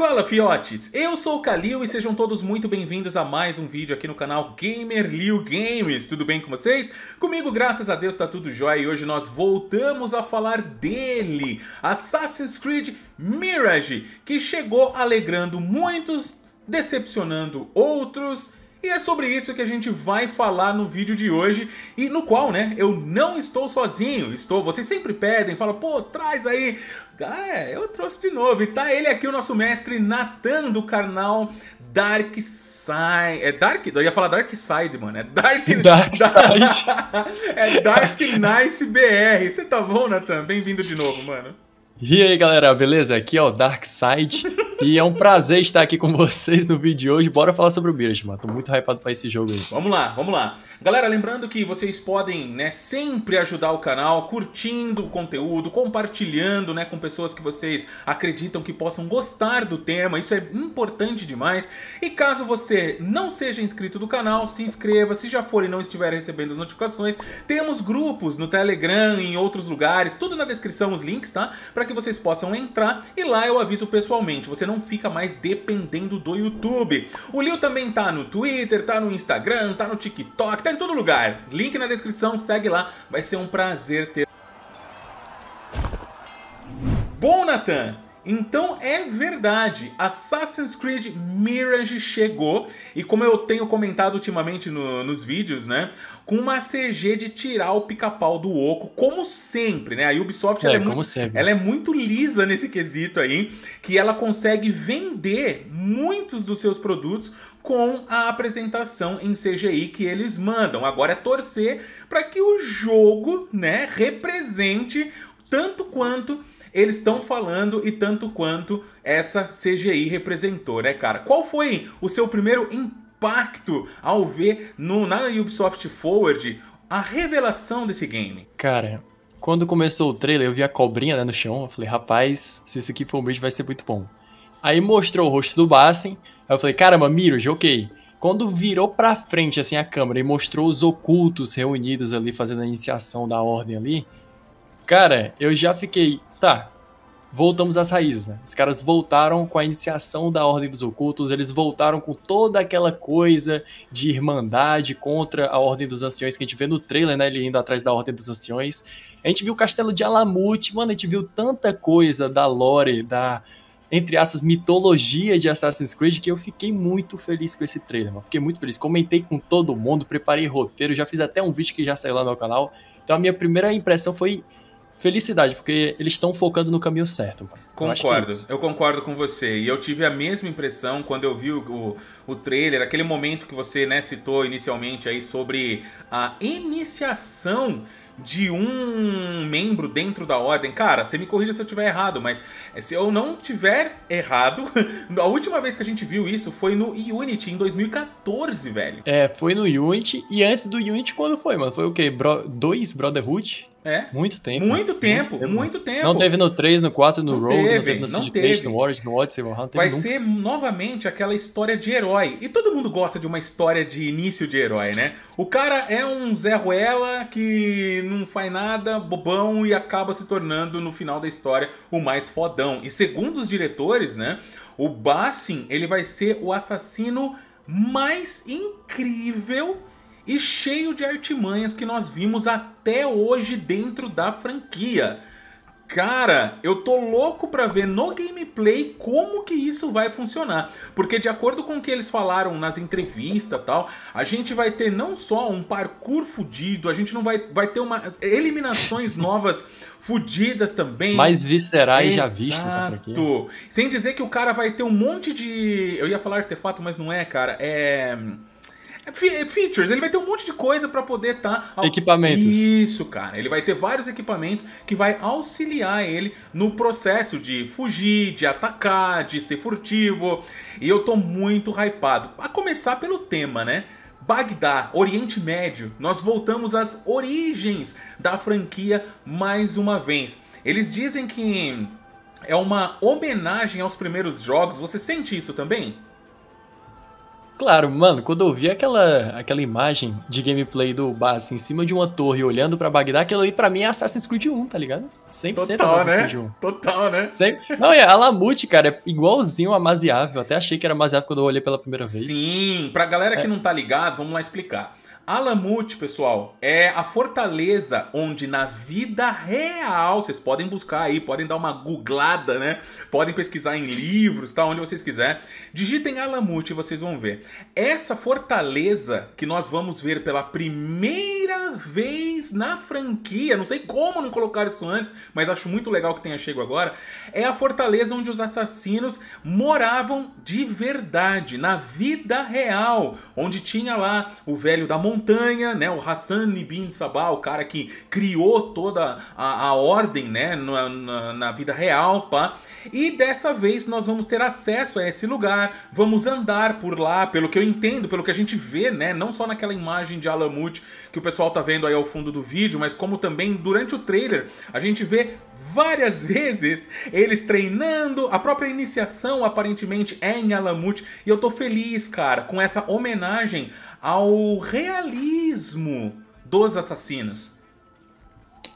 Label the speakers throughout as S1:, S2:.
S1: Fala fiotes, eu sou o Kalil e sejam todos muito bem-vindos a mais um vídeo aqui no canal Gamer Liu Games. Tudo bem com vocês? Comigo, graças a Deus, tá tudo jóia e hoje nós voltamos a falar dele, Assassin's Creed Mirage, que chegou alegrando muitos, decepcionando outros e é sobre isso que a gente vai falar no vídeo de hoje e no qual, né, eu não estou sozinho. Estou, vocês sempre pedem, falam, pô, traz aí ah, é, eu trouxe de novo. E tá ele aqui, o nosso mestre Natan, do canal Dark Side. É Dark? Eu ia falar Dark Side, mano. É Dark, Dark Side. é Dark Nice BR. Você tá bom, Natan? Bem-vindo de novo, mano.
S2: E aí galera, beleza? Aqui é o Dark Side e é um prazer estar aqui com vocês no vídeo de hoje. Bora falar sobre o mano. tô muito hypado pra esse jogo aí.
S1: Vamos lá, vamos lá. Galera, lembrando que vocês podem né, sempre ajudar o canal curtindo o conteúdo, compartilhando né, com pessoas que vocês acreditam que possam gostar do tema, isso é importante demais. E caso você não seja inscrito do canal, se inscreva, se já for e não estiver recebendo as notificações, temos grupos no Telegram e em outros lugares, tudo na descrição os links, tá? Pra que vocês possam entrar e lá eu aviso pessoalmente, você não fica mais dependendo do YouTube. O Liu também tá no Twitter, tá no Instagram, tá no TikTok, tá em todo lugar. Link na descrição, segue lá, vai ser um prazer ter. Bom, Natan! Então é verdade, Assassin's Creed Mirage chegou, e como eu tenho comentado ultimamente no, nos vídeos, né? Com uma CG de tirar o pica-pau do oco, como sempre, né? A Ubisoft é, ela, é, é muito, ela é muito lisa nesse quesito aí, que ela consegue vender muitos dos seus produtos com a apresentação em CGI que eles mandam. Agora é torcer para que o jogo, né, represente tanto quanto eles estão falando e tanto quanto essa CGI representou, né, cara? Qual foi o seu primeiro impacto ao ver no, na Ubisoft Forward a revelação desse game?
S2: Cara, quando começou o trailer, eu vi a cobrinha né, no chão. Eu falei, rapaz, se isso aqui for um beijo vai ser muito bom. Aí mostrou o rosto do Bassin. Aí eu falei, caramba, Mirage, ok. Quando virou pra frente, assim, a câmera e mostrou os ocultos reunidos ali, fazendo a iniciação da ordem ali. Cara, eu já fiquei Tá. Voltamos às raízes, né? Os caras voltaram com a iniciação da Ordem dos Ocultos, eles voltaram com toda aquela coisa de irmandade contra a Ordem dos Anciões que a gente vê no trailer, né? Ele indo atrás da Ordem dos Anciões. A gente viu o Castelo de Alamute, mano, a gente viu tanta coisa da lore, da, entre aspas, mitologia de Assassin's Creed, que eu fiquei muito feliz com esse trailer, mano. Fiquei muito feliz. Comentei com todo mundo, preparei roteiro, já fiz até um vídeo que já saiu lá no meu canal. Então a minha primeira impressão foi felicidade, porque eles estão focando no caminho certo. É concordo,
S1: eu, eu, concordo com você. E eu tive a mesma impressão quando eu vi o, o, o trailer, aquele momento que você né, citou inicialmente aí sobre a iniciação de um membro dentro da ordem. Cara, você me corrija se eu tiver errado, mas se eu não tiver errado, a última vez que a gente viu isso foi no Unity em 2014, velho.
S2: É, foi no Unity e antes do Unity quando foi, mano? Foi o quê? Bro dois Brotherhood? É. Muito
S1: tempo. Né? Muito tempo, muito tempo.
S2: Né? Muito tempo. Não teve no 3, no 4, no não Road, teve, não teve no Sgt. no Origins, no Odyssey, não teve Vai nunca.
S1: ser novamente aquela história de herói. E todo mundo gosta de uma história de início de herói, né? O cara é um Zé Ruela que não faz nada, bobão, e acaba se tornando, no final da história, o mais fodão. E segundo os diretores, né? O Bassin, ele vai ser o assassino mais incrível e cheio de artimanhas que nós vimos até hoje dentro da franquia. Cara, eu tô louco para ver no gameplay como que isso vai funcionar, porque de acordo com o que eles falaram nas entrevistas tal, a gente vai ter não só um parkour fudido, a gente não vai, vai ter umas eliminações novas fudidas também. Mais viscerais Exato. já vistas. Exato. Sem dizer que o cara vai ter um monte de, eu ia falar artefato, mas não é, cara, é é é features, ele vai ter um monte de coisa para poder estar. Tá... Equipamentos. Isso, cara. Ele vai ter vários equipamentos que vai auxiliar ele no processo de fugir, de atacar, de ser furtivo. E eu tô muito hypado. A começar pelo tema, né? Bagdá, Oriente Médio, nós voltamos às origens da franquia mais uma vez. Eles dizem que é uma homenagem aos primeiros jogos, você sente isso também?
S2: Claro, mano, quando eu vi aquela, aquela imagem de gameplay do Bass em cima de uma torre olhando para Bagdá, aquilo ali pra mim é Assassin's Creed
S1: 1, tá ligado? 100% Total, Assassin's né? Creed 1. Total, né?
S2: 100... Não, é, a Lamute, cara, é igualzinho a Maziável. Até achei que era Maziável quando eu olhei pela primeira vez.
S1: Sim, pra galera que é. não tá ligado, vamos lá explicar. Alamut, pessoal, é a fortaleza onde na vida real, vocês podem buscar aí, podem dar uma googlada, né? Podem pesquisar em livros, tá? Onde vocês quiserem. Digitem Alamut e vocês vão ver. Essa fortaleza que nós vamos ver pela primeira vez na franquia, não sei como não colocar isso antes, mas acho muito legal que tenha chego agora, é a fortaleza onde os assassinos moravam de verdade, na vida real, onde tinha lá o velho da montanha, montanha, né? O Hassan ibn Sabah, o cara que criou toda a, a ordem, né? Na, na, na vida real, pá. E dessa vez nós vamos ter acesso a esse lugar, vamos andar por lá, pelo que eu entendo, pelo que a gente vê, né? Não só naquela imagem de Alamut que o pessoal tá vendo aí ao fundo do vídeo, mas como também durante o trailer a gente vê várias vezes eles treinando, a própria iniciação aparentemente é em Alamut, e eu tô feliz, cara, com essa homenagem ao realismo dos assassinos.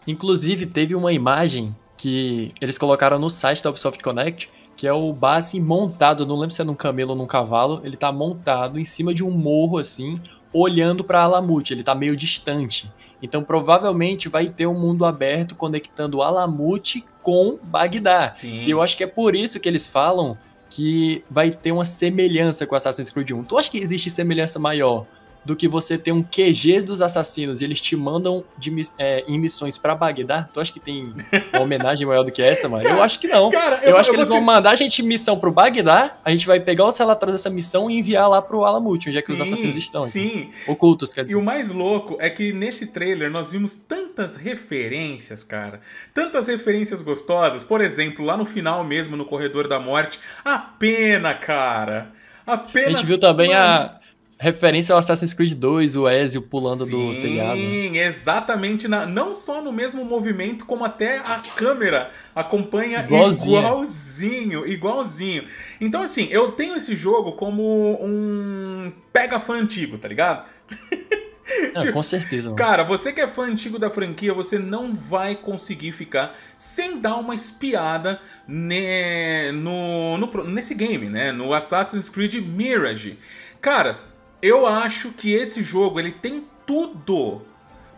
S1: Inclusive,
S2: teve uma imagem que eles colocaram no site da Ubisoft Connect, que é o base montado, não lembro se é num camelo ou num cavalo, ele tá montado em cima de um morro assim, olhando para Alamut, ele tá meio distante. Então provavelmente vai ter um mundo aberto conectando Alamut com Bagdá. Sim. E eu acho que é por isso que eles falam que vai ter uma semelhança com Assassin's Creed 1. Tu acha que existe semelhança maior do que você ter um QG dos assassinos e eles te mandam de, é, em missões para Bagdá? Tu acha que tem uma homenagem maior do que essa, mano? Cara, eu acho que não. Cara, eu, eu, acho eu que eles vão mandar a gente missão pro
S1: Bagdá, a gente vai pegar os relatórios dessa missão e enviar lá pro Alamute, onde sim, é que os assassinos estão. Assim. Sim. Aqui. Ocultos, quer dizer. E o mais louco é que nesse trailer nós vimos tantas referências, cara. Tantas referências gostosas. Por exemplo, lá no final mesmo, no Corredor da Morte, a pena, cara. A pena. A gente viu também mano. a referência ao Assassin's Creed
S2: 2, o Ezio pulando Sim, do telhado.
S1: Sim, né? exatamente. Na, não só no mesmo movimento, como até a câmera acompanha igualzinho. igualzinho, igualzinho. Então, assim, eu tenho esse jogo como um pega-fã antigo, tá ligado? É, tipo, com
S2: certeza. Mano. Cara,
S1: você que é fã antigo da franquia, você não vai conseguir ficar sem dar uma espiada ne, no, no, nesse game, né? No Assassin's Creed Mirage. Caras, eu acho que esse jogo ele tem tudo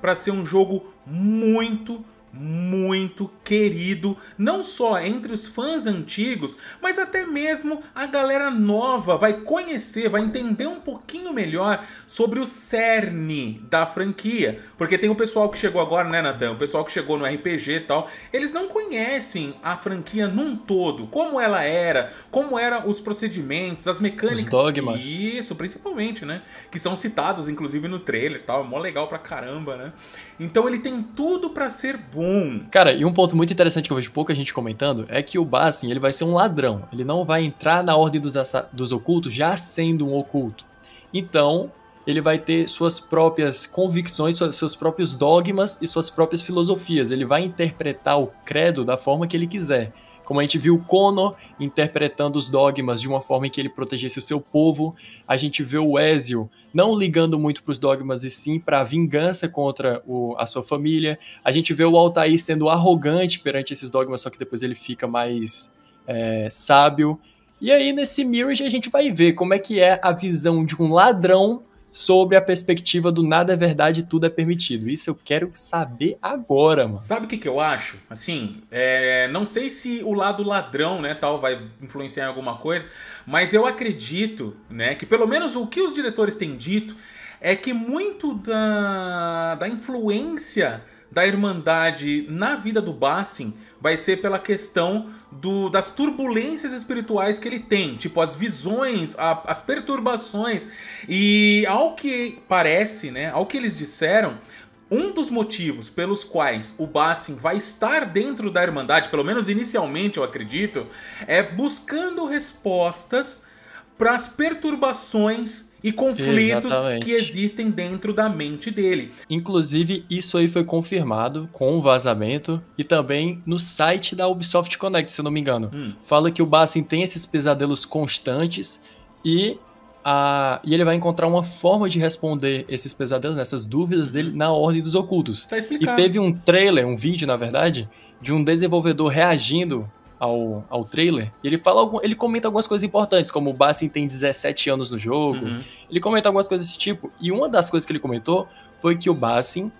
S1: para ser um jogo muito, muito querido, não só entre os fãs antigos, mas até mesmo a galera nova vai conhecer, vai entender um pouquinho melhor sobre o cerne da franquia. Porque tem o pessoal que chegou agora, né, Natan? O pessoal que chegou no RPG e tal, eles não conhecem a franquia num todo, como ela era, como eram os procedimentos, as mecânicas. Os dogmas. Isso, principalmente, né? Que são citados, inclusive, no trailer e tal. É mó legal pra caramba, né? Então ele tem tudo para ser bom.
S2: Cara, e um ponto muito interessante que eu vejo pouca gente comentando é que o Bassin, ele vai ser um ladrão. Ele não vai entrar na ordem dos, dos ocultos já sendo um oculto. Então, ele vai ter suas próprias convicções, seus próprios dogmas e suas próprias filosofias. Ele vai interpretar o credo da forma que ele quiser. Como a gente viu Conor interpretando os dogmas de uma forma em que ele protegesse o seu povo, a gente vê o Ezio não ligando muito para os dogmas e sim para a vingança contra o, a sua família. A gente vê o Altair sendo arrogante perante esses dogmas, só que depois ele fica mais é, sábio. E aí nesse Mirage a gente vai ver como é que é a visão de um ladrão sobre a perspectiva
S1: do nada é verdade tudo é permitido. Isso eu quero saber agora, mano. Sabe o que, que eu acho? Assim, é, não sei se o lado ladrão, né, tal, vai influenciar em alguma coisa, mas eu acredito, né, que pelo menos o que os diretores têm dito é que muito da, da influência da Irmandade na vida do Bassin vai ser pela questão do, das turbulências espirituais que ele tem, tipo as visões, a, as perturbações. E ao que parece, né, ao que eles disseram, um dos motivos pelos quais o Bassin vai estar dentro da Irmandade, pelo menos inicialmente eu acredito, é buscando respostas para as perturbações e conflitos Exatamente. que existem dentro da mente dele.
S2: Inclusive, isso aí foi confirmado com o um vazamento e também no site da Ubisoft Connect, se não me engano. Hum. Fala que o Bassin tem esses pesadelos constantes e a, e ele vai encontrar uma forma de responder esses pesadelos, essas dúvidas dele na ordem dos ocultos. Tá e teve um trailer, um vídeo, na verdade, de um desenvolvedor reagindo ao, ao trailer, ele fala algum, ele comenta algumas coisas importantes, como o Bassin tem 17 anos no jogo. Uhum. Ele comenta algumas coisas desse tipo. E uma das coisas que ele comentou foi que o Bassin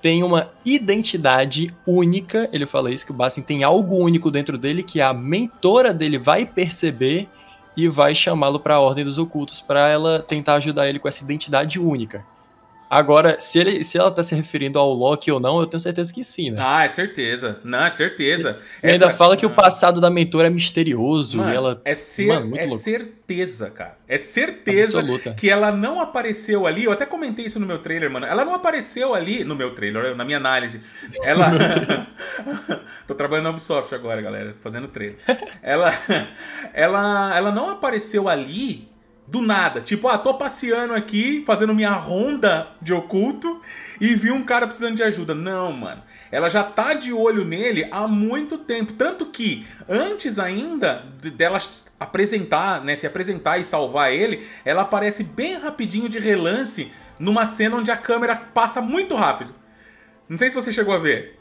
S2: tem uma identidade única. Ele fala isso que o Bassin tem algo único dentro dele que a mentora dele vai perceber e vai chamá-lo para a Ordem dos Ocultos para ela tentar ajudar ele com essa identidade única. Agora, se, ele, se ela tá se referindo ao Loki ou não, eu tenho certeza que sim, né? Ah, é certeza.
S1: Não, é certeza. E, Essa... ainda
S2: fala que ah. o passado da mentora é misterioso mano, e ela. É, cer... Mano, é louco.
S1: certeza, cara. É certeza Absoluta. que ela não apareceu ali. Eu até comentei isso no meu trailer, mano. Ela não apareceu ali. No meu trailer, na minha análise. Ela. Tô trabalhando na Ubisoft agora, galera. Fazendo trailer. ela... ela. Ela não apareceu ali do nada. Tipo, ah, tô passeando aqui, fazendo minha ronda de oculto e vi um cara precisando de ajuda. Não, mano. Ela já tá de olho nele há muito tempo. Tanto que, antes ainda dela apresentar, né, se apresentar e salvar ele, ela aparece bem rapidinho de relance numa cena onde a câmera passa muito rápido. Não sei se você chegou a ver.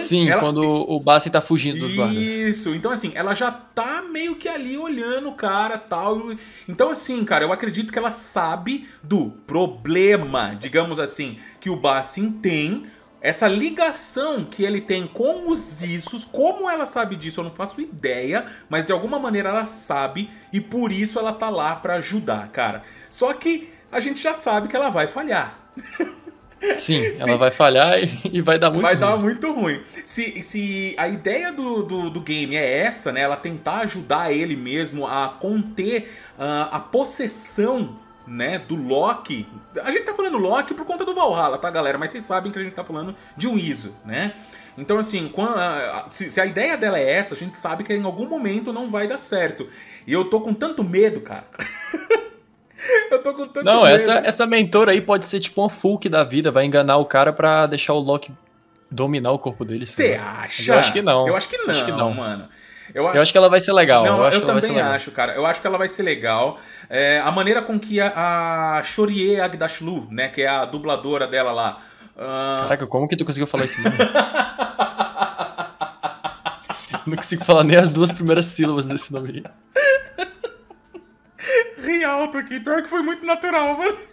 S1: Sim, ela... quando o Bassi tá fugindo dos guardas. Isso, então assim, ela já tá meio que ali olhando o cara tal. Então, assim, cara, eu acredito que ela sabe do problema, digamos assim, que o Bassin tem. Essa ligação que ele tem com os Issos, como ela sabe disso, eu não faço ideia, mas de alguma maneira ela sabe e por isso ela tá lá para ajudar, cara. Só que a gente já sabe que ela vai falhar.
S2: Sim, ela vai falhar e, vai dar muito vai ruim. Vai dar
S1: muito ruim. Se, se a ideia do, do, do, game é essa, né? Ela tentar ajudar ele mesmo a conter uh, a possessão né, do Loki. A gente tá falando Loki por conta do Valhalla, tá, galera? Mas vocês sabem que a gente tá falando de um ISO, né? Então, assim, quando, ah, se a ideia dela é essa, a gente sabe que em algum momento não vai dar certo. E eu tô com tanto medo, cara. Eu tô com tanto Não, medo. essa, essa mentora aí pode ser tipo
S2: uma Fulk da vida, vai enganar o cara pra deixar o Loki dominar o corpo dele. Você acha? Eu acho que não. Eu acho que não, acho que não. mano. Eu, eu, acho que ela vai ser legal. Não, eu, acho eu também acho,
S1: cara. Eu acho que ela vai ser legal. É, a maneira com que a, a Shorie Agdashlu, né, que é a dubladora dela lá. Uh... Caraca,
S2: como que tu conseguiu falar esse nome? não consigo falar nem as duas primeiras sílabas desse nome aí
S1: real pra aqui. Pior que foi muito natural, mano.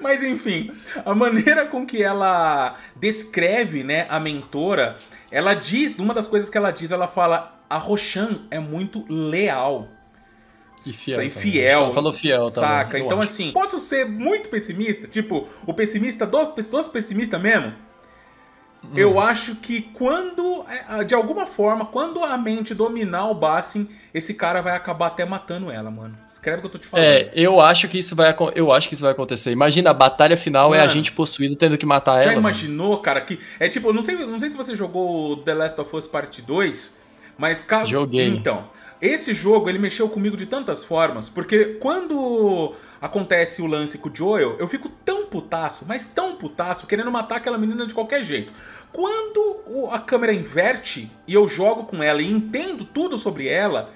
S1: Mas enfim, a maneira com que ela descreve, né, a mentora, ela diz, uma das coisas que ela diz, ela fala: "A Roshan é muito leal".
S2: E fiel. E né? fiel falou fiel saca? Saca? Então, acho. assim,
S1: posso ser muito pessimista? Tipo, o pessimista do, dos pessimistas mesmo? Eu acho que quando, é, de alguma forma, quando a mente dominar o Bassin, esse cara vai acabar até matando ela, mano. Escreve o que eu tô te falando. É,
S2: eu acho que isso vai, eu acho que isso vai acontecer. Imagina, a batalha final mano, é a gente possuído tendo que matar já ela. Já
S1: imaginou, mano? cara, que. É tipo, não sei, não sei se você jogou The Last of Us Parte 2, mas. cara, Joguei. Então. Esse jogo, ele mexeu comigo de tantas formas, porque quando acontece o lance com o Joel, eu fico tão putaço, mas tão putaço, querendo matar aquela menina de qualquer jeito. Quando a câmera inverte e eu jogo com ela e entendo tudo sobre ela,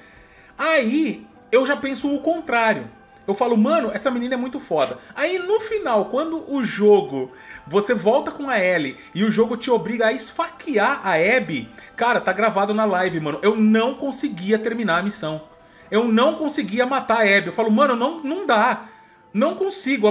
S1: aí eu já penso o contrário. Eu falo, mano, essa menina é muito foda. Aí no final, quando o jogo você volta com a Ellie e o jogo te obriga a esfaquear a Abby, cara, tá gravado na live, mano. Eu não conseguia terminar a missão. Eu não conseguia matar a Abby. Eu falo, mano, não, não dá não consigo.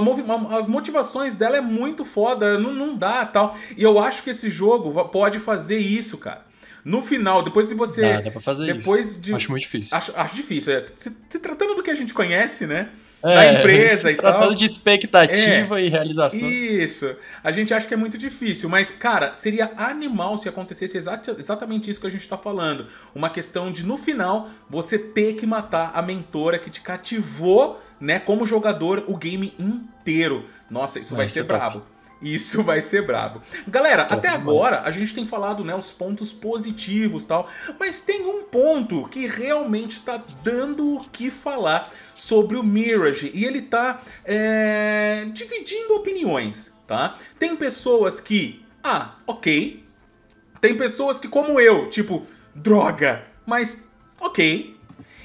S1: as motivações dela é muito foda, não, não dá tal. E eu acho que esse jogo pode fazer isso, cara. No final, depois de você. Dá, dá pra fazer depois isso. De, acho muito difícil. Acho, acho difícil. É, se, se tratando do que a gente conhece, né? é, da empresa e tratando tal. de expectativa é, e realização. Isso. A gente acha que é muito difícil, mas, cara, seria animal se acontecesse exatamente isso que a gente está falando. Uma questão de, no final, você ter que matar a mentora que te cativou, né, como jogador, o game inteiro. Nossa, isso mas vai ser tá brabo. Isso vai ser brabo. Galera, Tô até agora a gente tem falado, né, os pontos positivos, tal, mas tem um ponto que realmente tá dando o que falar sobre o Mirage e ele tá é, dividindo opiniões, tá? Tem pessoas que, ah, ok. Tem pessoas que, como eu, tipo, droga, mas ok.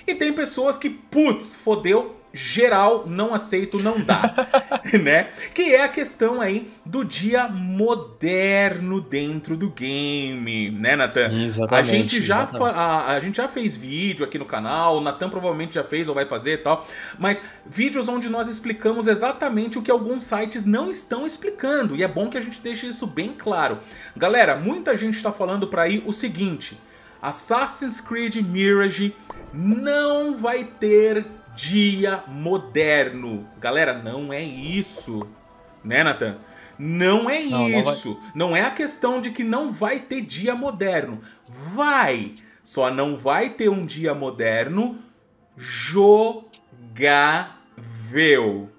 S1: E tem pessoas que, putz, fodeu geral, não aceito, não dá, né? Que é a questão aí do dia moderno dentro do game, né, Natan? Sim, exatamente. A gente, já a, a, gente já fez vídeo aqui no canal, o Natan provavelmente já fez ou vai fazer e tal, mas vídeos onde nós explicamos exatamente o que alguns sites não estão explicando, e é bom que a gente deixe isso bem claro. Galera, muita gente está falando para aí o seguinte, Assassin's Creed Mirage não vai ter dia moderno. Galera, não é isso. Né, Nathan? Não é não, isso. Não, não, é a questão de que não vai ter dia moderno. Vai. Só não vai ter um dia moderno jogável.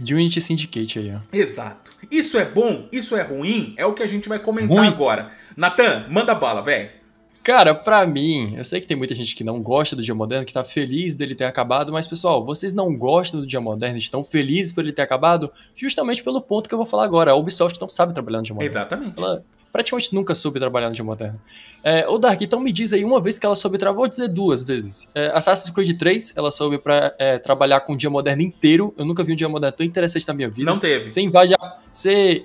S2: Unity Syndicate aí,
S1: ó. Exato. Isso é bom? Isso é ruim? É o que a gente vai comentar ruim. agora.
S2: Nathan, manda
S1: bala, velho.
S2: Cara, para mim, eu sei que tem muita gente que não gosta do dia moderno, que tá feliz dele ter acabado, mas pessoal, vocês não gostam do dia moderno, estão felizes por ele ter acabado, justamente pelo ponto que eu vou falar agora. A Ubisoft não sabe trabalhar no dia moderno. Exatamente. Ela praticamente nunca soube trabalhar no dia moderno. É, o Dark, então me diz aí uma vez que ela soube trabalhar, vou dizer duas vezes. É, Assassin's Creed 3, ela soube pra, é, trabalhar com o dia moderno inteiro. Eu nunca vi um dia moderno tão interessante na minha vida. Não teve. Você invade,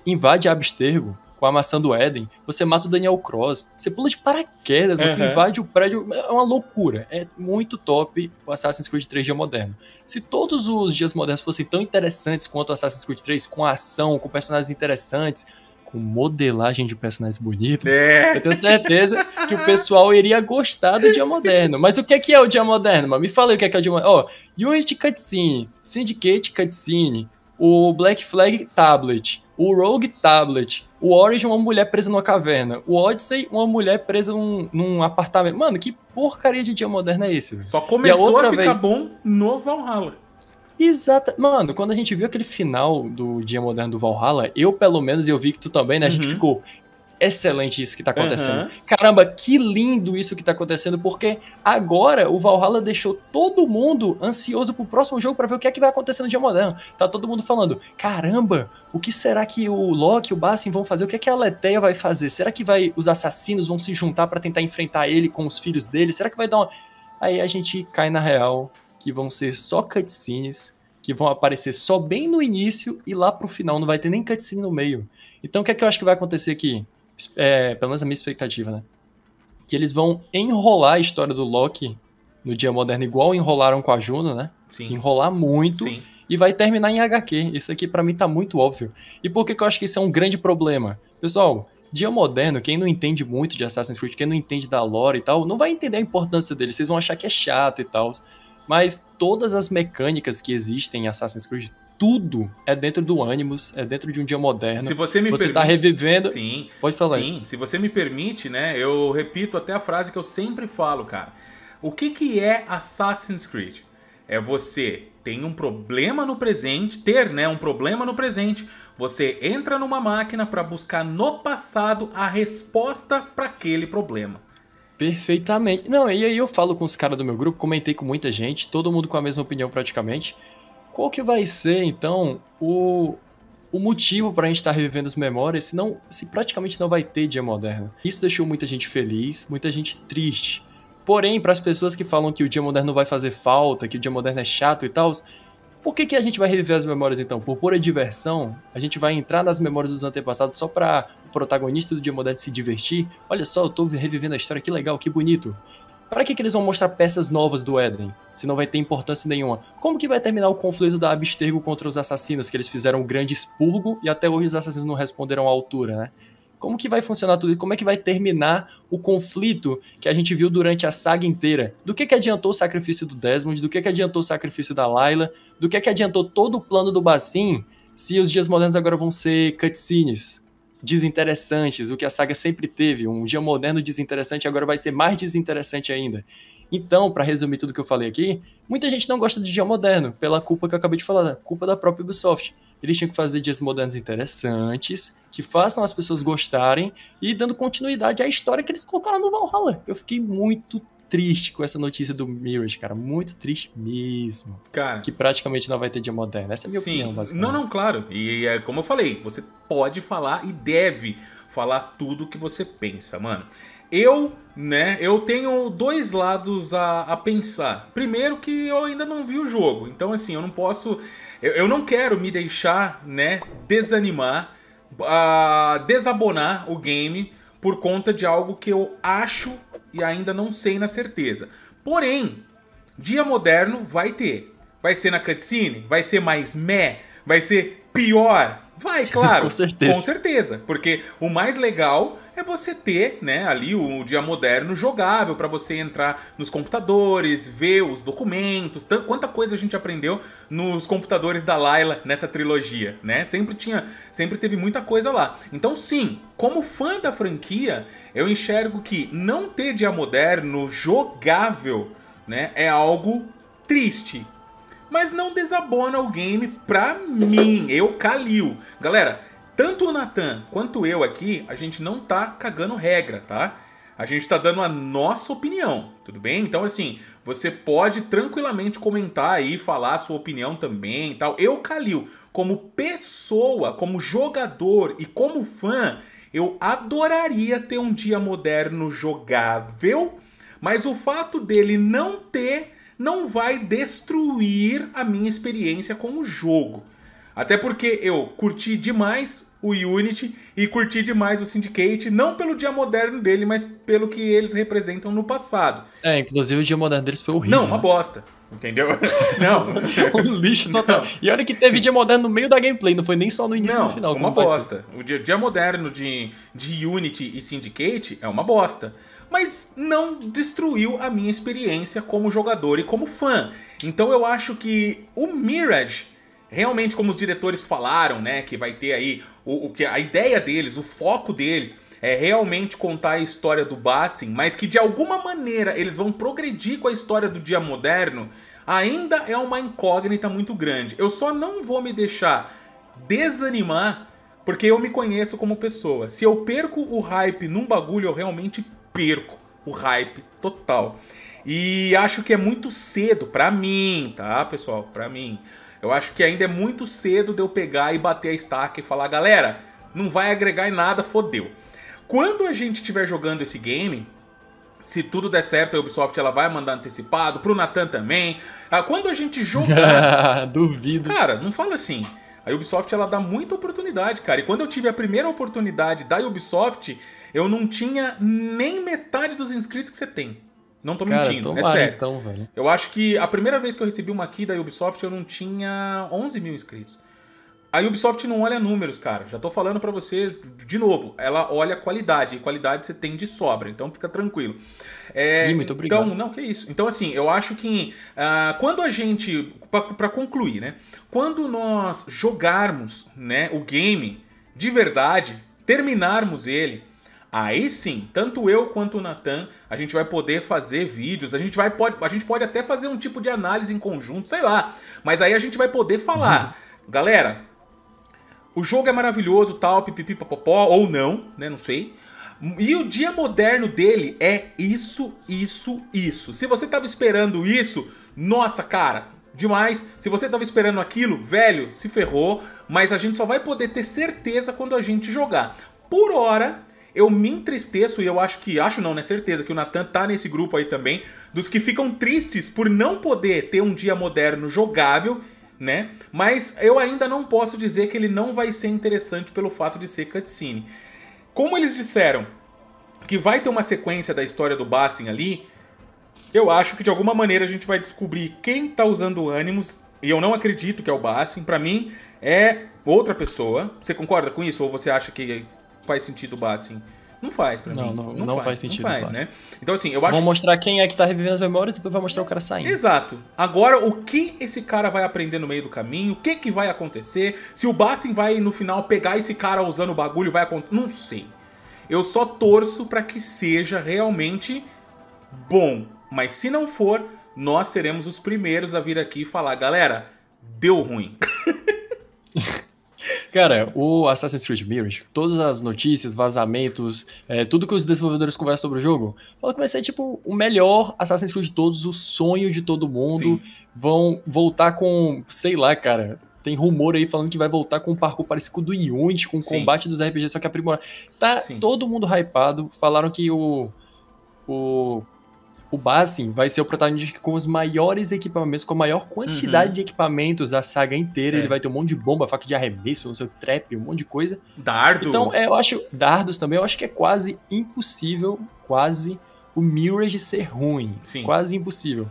S2: invade Abstergo com a maçã do Éden, você mata o Daniel Cross, você pula de paraquedas, uhum. invade o prédio, é uma loucura. É muito top o Assassin's Creed 3 dia moderno. Se todos os dias modernos fossem tão interessantes quanto o Assassin's Creed 3, com ação, com personagens interessantes, com modelagem de personagens bonitos, é. eu tenho certeza que o pessoal iria gostar do dia moderno. Mas o que é que é o dia moderno? Me fala aí o que é que é o dia moderno. Ó, oh, Unity Cutscene, Syndicate Cutscene, o Black Flag Tablet. O Rogue Tablet. O Origin, uma mulher presa numa caverna. O Odyssey, uma mulher presa num, num apartamento. Mano, que porcaria de dia moderno é esse? Véio? Só começou e a, outra a ficar vez... bom
S1: no Valhalla.
S2: Exato. Mano, quando a gente viu aquele final do Dia Moderno do Valhalla, eu pelo menos, eu vi que tu também, né? A gente uhum. ficou, excelente isso que tá acontecendo. Uhum. Caramba, que lindo isso que tá acontecendo, porque agora o Valhalla deixou todo mundo ansioso pro próximo jogo para ver o que é que vai acontecer no dia moderno. Tá todo mundo falando, caramba, o que será que o Loki e o Bassin vão fazer? O que é que a Leteia vai fazer? Será que vai os assassinos vão se juntar para tentar enfrentar ele com os filhos dele? Será que vai dar uma... Aí a gente cai na real que vão ser só cutscenes que vão aparecer só bem no início e lá pro final, não vai ter nem cutscene no meio. Então o que é que eu acho que vai acontecer aqui? É, pelo menos a minha expectativa, né? Que eles vão enrolar a história do Loki no dia moderno, igual enrolaram com a Juno, né? Sim. Enrolar muito. Sim. E vai terminar em HQ. Isso aqui para mim tá muito óbvio. E por que, que eu acho que isso é um grande problema? Pessoal, dia moderno, quem não entende muito de Assassin's Creed, quem não entende da lore e tal, não vai entender a importância dele. Vocês vão achar que é chato e tal. Mas todas as mecânicas que existem em Assassin's Creed, tudo é dentro do ânimos, é dentro de um dia moderno. Se você me você tá permite, tá revivendo. Sim. Pode falar. Sim,
S1: se você me permite, né? Eu repito até a frase que eu sempre falo, cara. O que que é Assassin's Creed? É você tem um problema no presente, ter, né, um problema no presente. Você entra numa máquina para buscar no passado a resposta para aquele problema. Perfeitamente. Não, e aí eu falo com os caras do meu grupo,
S2: comentei com muita gente, todo mundo com a mesma opinião praticamente. Qual que vai ser, então, o, o motivo para a gente estar tá revivendo as memórias se, não, se praticamente não vai ter dia moderno? Isso deixou muita gente feliz, muita gente triste. Porém, para as pessoas que falam que o dia moderno vai fazer falta, que o dia moderno é chato e tal, por que, que a gente vai reviver as memórias então? Por pura diversão? A gente vai entrar nas memórias dos antepassados só para o protagonista do dia moderno se divertir? Olha só, eu estou revivendo a história, que legal, que bonito. Para que, que eles vão mostrar peças novas do Éden, se não vai ter importância nenhuma? Como que vai terminar o conflito da Abstergo contra os assassinos, que eles fizeram um grande expurgo e até hoje os assassinos não responderam à altura, né? Como que vai funcionar tudo isso? Como é que vai terminar o conflito que a gente viu durante a saga inteira? Do que que adiantou o sacrifício do Desmond? Do que que adiantou o sacrifício da Layla? Do que que adiantou todo o plano do Bassin se os dias modernos agora vão ser cutscenes? desinteressantes, o que a saga sempre teve, um dia moderno desinteressante agora vai ser mais desinteressante ainda. Então, para resumir tudo que eu falei aqui, muita gente não gosta de dia moderno, pela culpa que eu acabei de falar, culpa da própria Ubisoft. Eles tinham que fazer dias modernos interessantes, que façam as pessoas gostarem e dando continuidade à história que eles colocaram no Valhalla. Eu fiquei muito triste com essa notícia do Mirror,
S1: cara. Muito triste mesmo. Cara. Que praticamente não vai ter dia moderno. Essa é a minha sim. opinião, basicamente. Não, não, claro. E é como eu falei, você pode falar e deve falar tudo o que você pensa, mano. Eu, né, eu tenho dois lados a, a pensar. Primeiro que eu ainda não vi o jogo, então assim, eu não posso... Eu, eu não quero me deixar, né, desanimar, uh, desabonar o game por conta de algo que eu acho e ainda não sei na certeza. Porém, dia moderno vai ter. Vai ser na cutscene? Vai ser mais meh? Vai ser pior? Vai, claro. com certeza. Com certeza. Porque o mais legal é você ter, né, ali o dia moderno jogável para você entrar nos computadores, ver os documentos, quanta coisa a gente aprendeu nos computadores da Laila nessa trilogia, né? Sempre tinha, sempre teve muita coisa lá. Então, sim, como fã da franquia, eu enxergo que não ter dia moderno jogável, né, é algo triste, mas não desabona o game pra mim. Eu, Kalil. Galera, tanto o Natan quanto eu aqui, a gente não tá cagando regra, tá? A gente tá dando a nossa opinião, tudo bem? Então, assim, você pode tranquilamente comentar aí, falar a sua opinião também e tal. Eu, Kalil, como pessoa, como jogador e como fã, eu adoraria ter um dia moderno jogável, mas o fato dele não ter não vai destruir a minha experiência com o jogo. Até porque eu curti demais o Unity e curti demais o Syndicate, não pelo dia moderno dele, mas pelo que eles representam no passado.
S2: É, inclusive o dia moderno deles foi horrível. Não, uma né?
S1: bosta. Entendeu?
S2: Não. um lixo total. Não. E olha que teve dia moderno no meio da gameplay, não foi nem só no início não, e no final. Uma bosta.
S1: O dia, dia, moderno de, de Unity e Syndicate é uma bosta mas não destruiu a minha experiência como jogador e como fã. Então eu acho que o Mirage realmente como os diretores falaram, né, que vai ter aí o, o, que a ideia deles, o foco deles é realmente contar a história do Bassin, mas que de alguma maneira eles vão progredir com a história do dia moderno, ainda é uma incógnita muito grande. Eu só não vou me deixar desanimar porque eu me conheço como pessoa. Se eu perco o hype num bagulho, eu realmente perco o hype total. E acho que é muito cedo para mim, tá, pessoal? Para mim. Eu acho que ainda é muito cedo de eu pegar e bater a estaca e falar, galera, não vai agregar em nada, fodeu. Quando a gente estiver jogando esse game, se tudo der certo, a Ubisoft ela vai mandar antecipado, pro Natan também. Ah, quando a gente jogar. Duvido. Cara, não fala assim. A Ubisoft ela dá muita oportunidade, cara. E quando eu tive a primeira oportunidade da Ubisoft, eu não tinha nem metade dos inscritos que você tem. Não tô Cara, mentindo, é tomara, é sério. Então, velho. Eu acho que a primeira vez que eu recebi uma aqui da Ubisoft, eu não tinha 11 mil inscritos. A Ubisoft não olha números, cara. Já tô falando para você de novo. Ela olha qualidade. E qualidade você tem de sobra. Então fica tranquilo. É, Ih, muito obrigado. Então, não, que isso. Então, assim, eu acho que uh, quando a gente. para concluir, né? Quando nós jogarmos né, o game de verdade, terminarmos ele Aí sim, tanto eu quanto o Natan, a gente vai poder fazer vídeos, a gente vai pode, a gente pode até fazer um tipo de análise em conjunto, sei lá. Mas aí a gente vai poder falar, uhum. galera, o jogo é maravilhoso, tal, pipipipopopó, ou não, né, não sei. E o dia moderno dele é isso, isso, isso. Se você tava esperando isso, nossa, cara, demais. Se você tava esperando aquilo, velho, se ferrou, mas a gente só vai poder ter certeza quando a gente jogar. Por hora, eu me entristeço e eu acho que, acho não, né? Certeza que o Natan tá nesse grupo aí também, dos que ficam tristes por não poder ter um dia moderno jogável, né? Mas eu ainda não posso dizer que ele não vai ser interessante pelo fato de ser cutscene. Como eles disseram que vai ter uma sequência da história do Bassin ali, eu acho que de alguma maneira a gente vai descobrir quem tá usando o Animus, e eu não acredito que é o Bassin, para mim é outra pessoa. Você concorda com isso ou você acha que faz sentido o Bassin. Não faz pra não, mim. Não, não, não faz, faz, sentido. Não faz, né? Então, assim, eu acho. Vão
S2: mostrar quem é que tá revivendo as memórias e depois vai mostrar o cara tá
S1: saindo. Exato. Agora, o que esse cara vai aprender no meio do caminho? O que que vai acontecer? Se o Bassin vai, no final, pegar esse cara usando o bagulho, vai acontecer. Não sei. Eu só torço para que seja realmente bom. Mas se não for, nós seremos os primeiros a vir aqui e falar, galera, deu ruim.
S2: Cara, o Assassin's Creed Mirage, todas as notícias, vazamentos, é, tudo que os desenvolvedores conversam sobre o jogo, fala que vai ser tipo o melhor Assassin's Creed de todos, o sonho de todo mundo. Sim. Vão voltar com, sei lá, cara, tem rumor aí falando que vai voltar com um parkour parecido do Unity, com o Sim. combate dos RPGs, só que aprimorado. Tá Sim. todo mundo hypado. Falaram que o, o o Bassin vai ser o protagonista com os maiores equipamentos, com a maior quantidade uhum. de equipamentos da saga inteira. É. Ele vai ter um monte de bomba, faca de arremesso, um seu trap, um monte de coisa. Dardo. Então, é, eu acho. Dardos também, eu acho que é quase impossível, quase, o Mirage ser ruim. Sim. Quase impossível.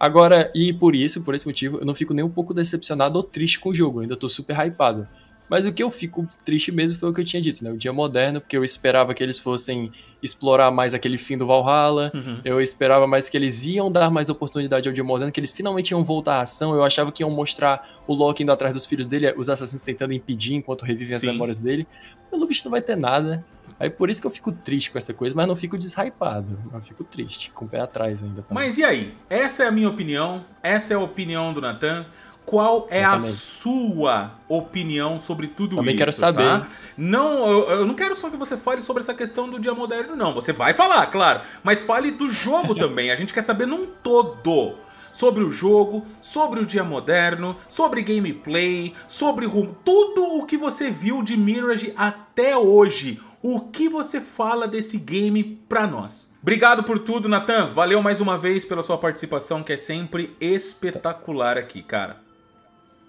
S2: Agora, e por isso, por esse motivo, eu não fico nem um pouco decepcionado ou triste com o jogo. Eu ainda tô super hypado. Mas o que eu fico triste mesmo foi o que eu tinha dito, né? O dia moderno, porque eu esperava que eles fossem explorar mais aquele fim do Valhalla. Uhum. Eu esperava mais que eles iam dar mais oportunidade ao dia moderno, que eles finalmente iam voltar à ação. Eu achava que iam mostrar o Loki indo atrás dos filhos dele, os assassinos tentando impedir enquanto revivem as Sim. memórias dele. Pelo visto não vai ter nada. Aí por isso que eu fico triste com essa coisa, mas não fico deshypado. Eu fico triste, com o pé atrás ainda. Também. Mas e aí?
S1: Essa é a minha opinião, essa é a opinião do Natan qual é a sua opinião sobre tudo também isso. Também quero saber. Tá? Não, eu, eu, não quero só que você fale sobre essa questão do dia moderno, não. Você vai falar, claro. Mas fale do jogo também. A gente quer saber num todo. Sobre o jogo, sobre o dia moderno, sobre gameplay, sobre rumo. Tudo o que você viu de Mirage até hoje. O que você fala desse game pra nós? Obrigado por tudo, Natan. Valeu mais uma vez pela sua participação, que é sempre espetacular aqui, cara.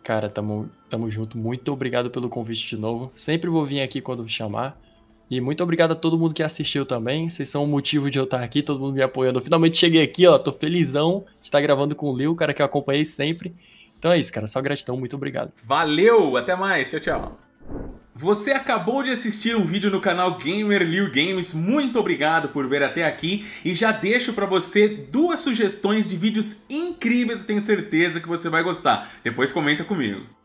S2: Cara, tamo, tamo junto. Muito obrigado pelo convite de novo. Sempre vou vir aqui quando me chamar. E muito obrigado a todo mundo que assistiu também. Vocês são o motivo de eu estar aqui, todo mundo me apoiando. Eu finalmente cheguei aqui, ó. Tô felizão de estar gravando com o Lil, o cara que eu acompanhei sempre. Então é isso, cara. Só gratidão. Muito obrigado.
S1: Valeu! Até mais. Tchau, tchau. Você acabou de assistir um vídeo no canal Gamer Liu Games, muito obrigado por ver até aqui e já deixo para você duas sugestões de vídeos incríveis, eu tenho certeza que você vai gostar. Depois comenta comigo.